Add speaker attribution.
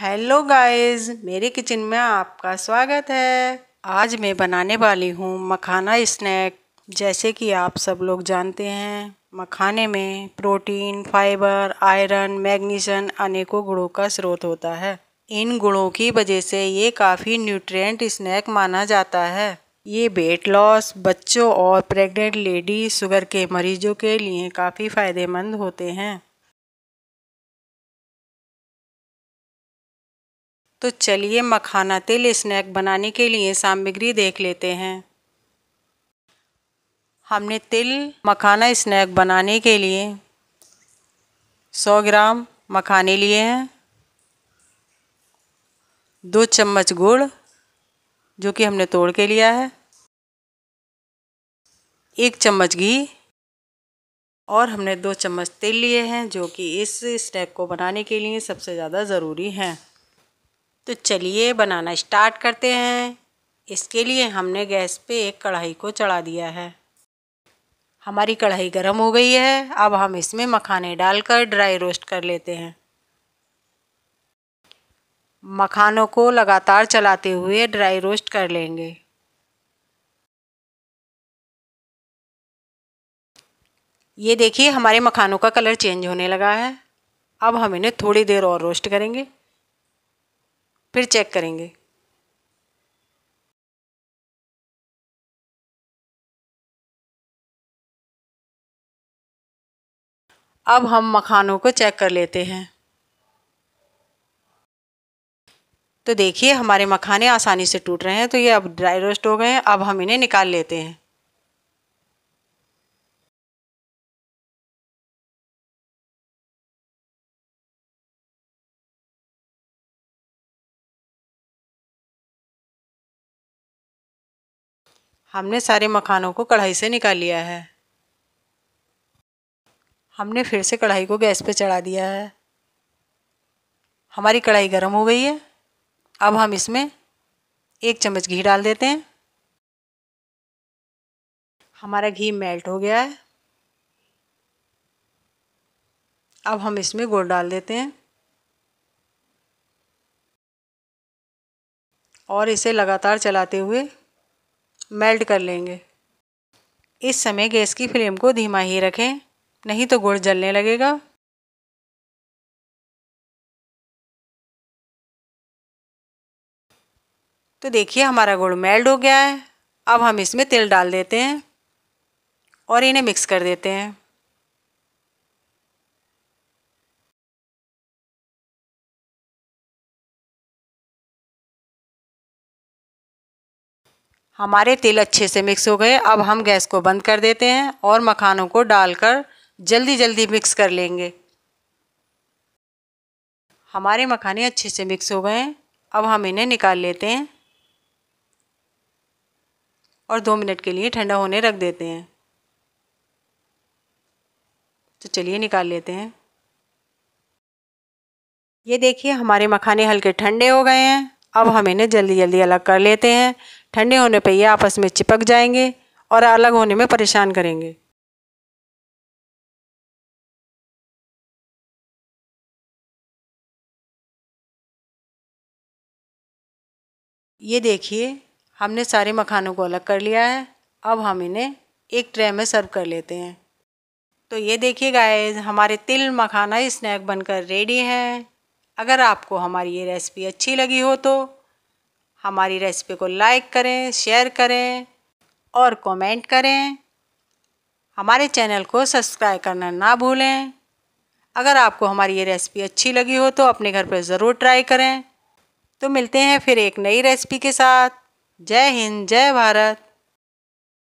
Speaker 1: hello guys मेरे kitchen में आपका स्वागत है आज मैं बनाने वाली हूँ मखाना स्नैक जैसे कि आप सब लोग जानते हैं मखाने में प्रोटीन फाइबर आयरन मैग्नीशियम अनेकों गुणों का स्रोत होता है इन गुणों की वजह से ये काफ़ी न्यूट्रिएंट स्नैक माना जाता है ये वेट लॉस बच्चों और प्रेग्नेंट लेडी शुगर के मरीजों के लिए काफ़ी फ़ायदेमंद होते हैं तो चलिए मखाना तिल स्नैक बनाने के लिए सामग्री देख लेते हैं हमने तिल मखाना स्नैक बनाने के लिए 100 ग्राम मखाने लिए हैं दो चम्मच गुड़ जो कि हमने तोड़ के लिया है एक चम्मच घी और हमने दो चम्मच तिल लिए हैं जो कि इस स्टैक को बनाने के लिए सबसे ज़्यादा ज़रूरी हैं तो चलिए बनाना स्टार्ट करते हैं इसके लिए हमने गैस पे एक कढ़ाई को चढ़ा दिया है हमारी कढ़ाई गर्म हो गई है अब हम इसमें मखाने डालकर ड्राई रोस्ट कर लेते हैं मखानों को लगातार चलाते हुए ड्राई रोस्ट कर लेंगे ये देखिए हमारे मखानों का कलर चेंज होने लगा है अब हम इन्हें थोड़ी देर और
Speaker 2: रोस्ट करेंगे फिर चेक करेंगे अब हम मखानों को चेक कर लेते हैं
Speaker 1: तो देखिए हमारे मखाने आसानी से टूट रहे हैं तो ये अब
Speaker 2: ड्राई रोस्ट हो गए हैं अब हम इन्हें निकाल लेते हैं हमने सारे मखानों को कढ़ाई से निकाल लिया है
Speaker 1: हमने फिर से कढ़ाई को गैस पे चढ़ा दिया है हमारी कढ़ाई गर्म हो गई है अब हम इसमें एक चम्मच घी डाल देते हैं हमारा घी मेल्ट हो गया है अब हम इसमें गुड़ डाल देते हैं और इसे लगातार चलाते हुए मेल्ट कर लेंगे इस समय गैस की फ्लेम को धीमा
Speaker 2: ही रखें नहीं तो गुड़ जलने लगेगा तो देखिए हमारा गुड़
Speaker 1: मेल्ट हो गया है अब हम इसमें तेल डाल देते हैं और इन्हें मिक्स कर देते
Speaker 2: हैं हमारे तेल अच्छे से मिक्स हो गए अब हम गैस को बंद कर देते हैं और मखानों को
Speaker 1: डालकर जल्दी जल्दी मिक्स कर लेंगे हमारे मखाने अच्छे से मिक्स हो गए हैं अब हम इन्हें निकाल लेते हैं और दो मिनट के लिए ठंडा होने रख देते हैं तो चलिए निकाल लेते हैं ये देखिए हमारे मखाने हल्के ठंडे हो गए हैं अब हम इन्हें जल्दी जल्दी अलग कर लेते हैं
Speaker 2: ठंडे होने पर ये आपस में चिपक जाएंगे और अलग होने में परेशान करेंगे ये देखिए
Speaker 1: हमने सारे मखानों को अलग कर लिया है अब हम इन्हें एक ट्रे में सर्व कर लेते हैं तो ये देखिए गाइस हमारे तिल मखाना स्नैक बनकर रेडी है अगर आपको हमारी ये रेसिपी अच्छी लगी हो तो हमारी रेसिपी को लाइक करें शेयर करें और कमेंट करें हमारे चैनल को सब्सक्राइब करना ना भूलें अगर आपको हमारी ये रेसिपी अच्छी लगी हो तो अपने घर पर ज़रूर ट्राई करें तो मिलते हैं फिर एक नई रेसिपी के साथ जय हिंद जय भारत